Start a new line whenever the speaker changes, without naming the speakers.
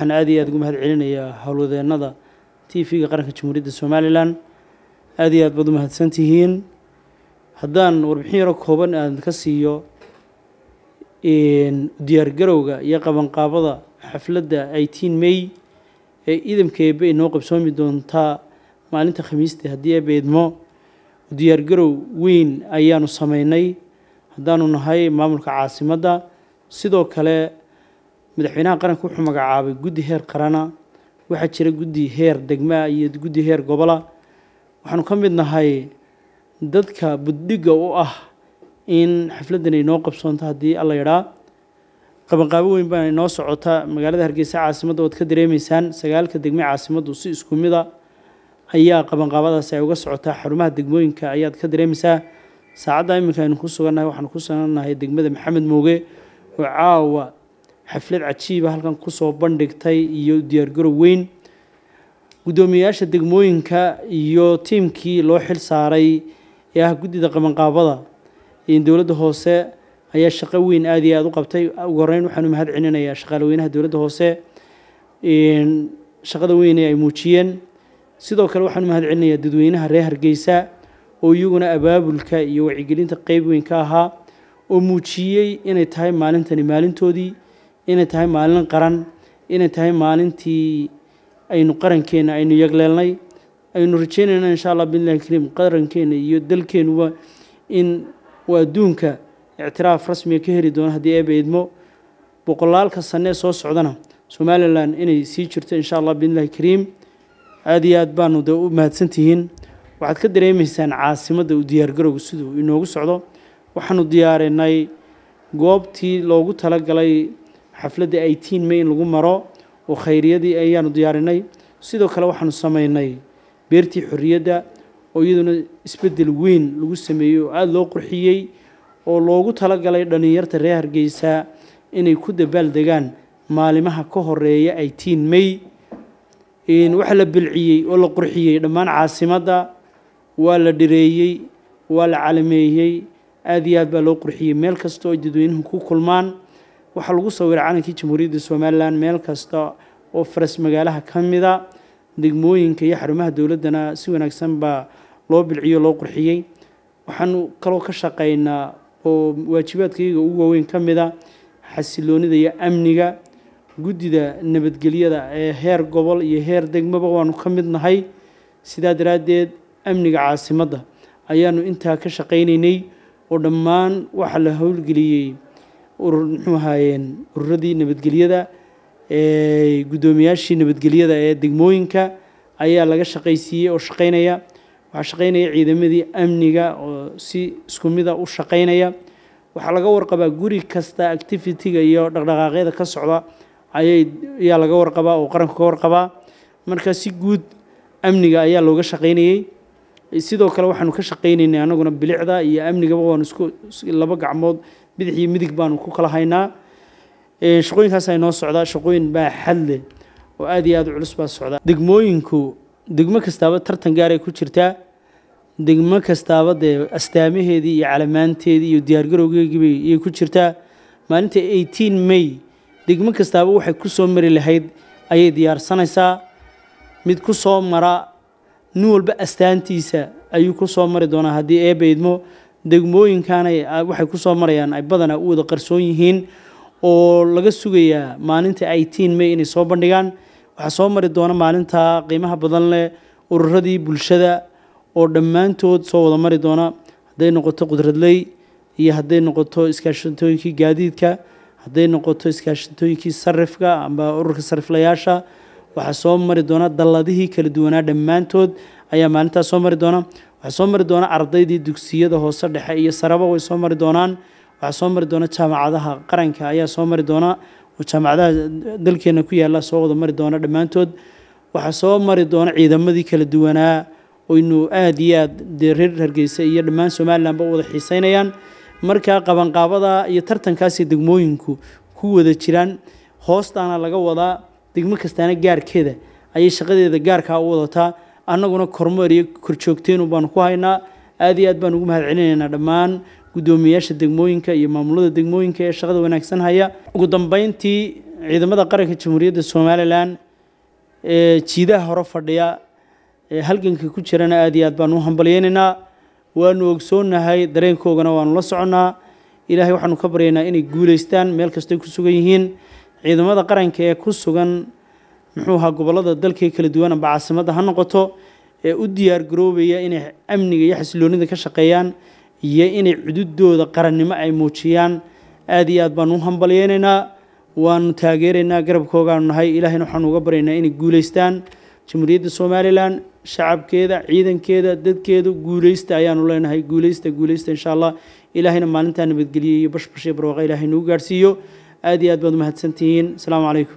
waxaan aad iyo aad ugu mahad celinayaa howlwadeennada t v-ga qaranka jamhuuriyadda somalilan aad iyo aad baad u mahadsan tihiin haddaan warbixin yaro kooban aan ka siiyo diyaargarowga iyo qabanqaabada xafladda eighteen may ee idamka eebe inoo qabsoomi doontaa maalinta khamiista haddii eebe idmo diyaargarow weyn ayaanu samaynay haddaanu nahay maamulka caasimadda sidoo kale madaxweynaha qaranka wuxuu magacaabay guddi heer qarana waxaa jira guddi heer degmaa iyo guddi heer gobola waxaanu ka mid nahay dadka buddhiga u ah in xafladan ay noo qabsoonto haddii alla yadhaa qabanqaabo weyn baa inoo socota magaalada hargeysa caasimadda ood ka dareemaysaan sagaalka degme caasimaddu si isku mid ayaa qabanqaabadaasi ay uga socotaa xarumaha degmooyinka ayaad ka dareemaysaa saacadda iminka aynu ku sugannahay waxaanu ku sugannahay degmada maxamed mooge oo caawa xaflad cajiiba ah halkan kusoo bandhigtay iyo diyaargarow weyn guddoomiyayaasha degmooyinka iyo tiimkii loo xil saaray ee ah guddida qabanqaabada dowladda hoose ayaa shaqo weyn aada iyo aada u qabtay ugu horeyn waxaan u mahad celinayaa shaqaalaweynaha dowladda hoose shaqada weyn ee ay muujiyeen sidoo kale waxaan u mahad celinayaa dadweynaha reer hargeysa oo iyaguna abaabulka iyo wacigelinta qeyb weyn ka ahaa oo muujiyey inay tahay maalintani maalintoodii inay tahay maalin qaran inay tahay maalintii aynu qarankeena aynu yagleelnay aynu rajeynayna insha allah biidnillahi kariim qarankeena iyo dalkeenuba in uu adduunka ictiraaf rasmiga ka heli doono haddii eeba idmo boqolaalka sanee soo socdana somalilan inay sii jirto insha allah biidnillahi kariim aada iyo aad baanu de u mahadsantihiin waxaad ka dareemaysaan caasimadda u diyaargarowga siduu inoogu socdo waxaanu diyaarinay goobtii loogu talagalay xafladda eighteen main lagu maro oo khayriyadii ayaanu diyaarinay sidoo kale waxaanu samaynay beertii xorriyadda oo iyaduna isbeddel weyn lagu sameeyey oo aada loo qurxiyey oo loogu talagalay dhallinyarta reer hargeysa inay ku dabaal degaan maalimaha ka horeeya eighteen may waxaa la bilciyey oo la qurxiyey dhammaan caasimadda waa la dhireeyey waa la calameeyey aad iyo aad baa loo qurxiyey meel kasta oo dadweynuhu ku kulmaan waxaa lagu sawiray calankii jamhuuriyadda somalilan meel kasta oo faras magaalaha ka mida ah, degmooyinka iyo xarumaha dowladdana si wanaagsan baa loo bilciyo loo qurxiyey waxaanu kaloo ka shaqeynaa oo waajibaadkayaga ugu waaweyn ka mida ah xasiloonida iyo amniga guddida nabadgelyada ee heer gobol iyo heer degmoba waanu ka mid nahay sidaa daraaddeed amniga caasimadda ayaanu intaa ka shaqaynaynay oo dhammaan waxaa la howlgeliyey urur muxuu ahaayeen ururadii nabadgelyada ee guddoomiyaashii nabadgelyada ee degmooyinka ayaa laga shaqaysiiyey oo shaqaynaya waxaa shaqaynaya ciidamadii amniga oo si isku mida ah u shaqaynaya waxaa laga warqabaa guri kasta activity-ga iyo dhaqdhaqaaqyada ka socda ayay ayaa laga warqabaa oo qaranka ka warqabaa marka si guud amniga ayaa looga shaqaynayey sidoo kale waxaanu ka shaqaynaynay anaguna bilicda iyo amnigaba waanu isku laba gacmood bidix iyo midig baanu ku kala haynaa shaqooyinkaasaa inoo socdaa shaqooyin baa xadle oo aad iyo aada u culus baa socdaa degmooyinku degmo kastaaba tartan gaaray ku jirtaa degmo kastaaba dee astaamaheedii iyo calamaanteedii iyo diyaargarowgeegiibay iyay ku jirtaa maalinta eighteen may degmo kastaaba waxay ku soo mari lahayd ayay diyaarsanaysaa mid ku soo mara nin walba astaantiisa ayuu ku soo mari doonaa haddii eebba idmo waxay ku soo marayaan ay badanaa u wada qarsoon yihiin oo laga sugayaa maalinta itn may inay soo bandhigaan waxaa soo mari doona maalinta qiimaha badan leh ururadii bulshada oo dhammaantood soo wada mari doona hadday noqoto qudradley iyo hadday noqoto iskaashatooyinkii gaadiidka hadday noqoto iskaashatooyinkii sarifka amba ururka sariflayaasha waxaa soo mari doona daladihii kala duwanaa dhammaantood ayaa maalintaas soo mari doona waxaa soo mari doona ardaydii dugsiyada hoose dhexe iyo saraba way soo mari doonaan waxaa soo mari doona jaamacadaha qaranka ayaa soo mari doona jaamacadaha dalkeena ku yaalla soo wada mari doona dhammaantood waxaa soo mari doona ciidamadii kala duwanaa oynu aad iyo aad dee reer hargeysa iyo dhammaan somalilanba u wada xiiseynayaan markaa qabanqaabada iyo tartankaasi degmooyinku ku wada jiraan hoostaana laga wadaa degmo kastaana gaarkeeda ayay shaqadeeda gaarkaa u wadataa annaguna kormeer iyo korjoogteenu baanu ku haynaa aad iyo aad baan ugu mahad celinaynaa dhammaan guddoomiyeyaasha degmooyinka iyo maamulada degmooyinka ee shaqada wanaagsan haya ugu dambeyntii ciidamada qaranka jamhuuriyadda somalilan ee jiidaha hore fadhiya ee halganka ku jirana aad iyo aad baanu u hambalyeynaynaa waanu ogsoonnahay dareenkoogana waanu la soconnaa ilaahay waxaanu ka baryaynaa inay guulaystaan meel kastay ku sugan yihiin ciidamada qaranka ee ku sugan muxuu muxuuahaa gobolada dalkii kala duwan duwanaba caasimadda ha noqoto ee u diyaargaroobaya inay amniga iyo xasiloonida ka shaqeeyaan iyo inay cududooda qarannimo ay muujiyaan aada iyo aad baanu u hambalyeynaynaa waanu taageeraynaa garabkoogaanu nahay ilaahayna waxaanu uga baryaynaa inay guulaystaan jamhuuriyadda somalilan shacabkeeda ciidankeeda dadkeeda guulaysta ayaanu leenahay guulaysta guulaysta inshaa allah ilaahayna maalintaa nabadgelye iyo bashbash iyo barwaaqa ilaahay nagu gaadhsiiyo aad iyo aad baad umahadsantihiin asalaamu calaykum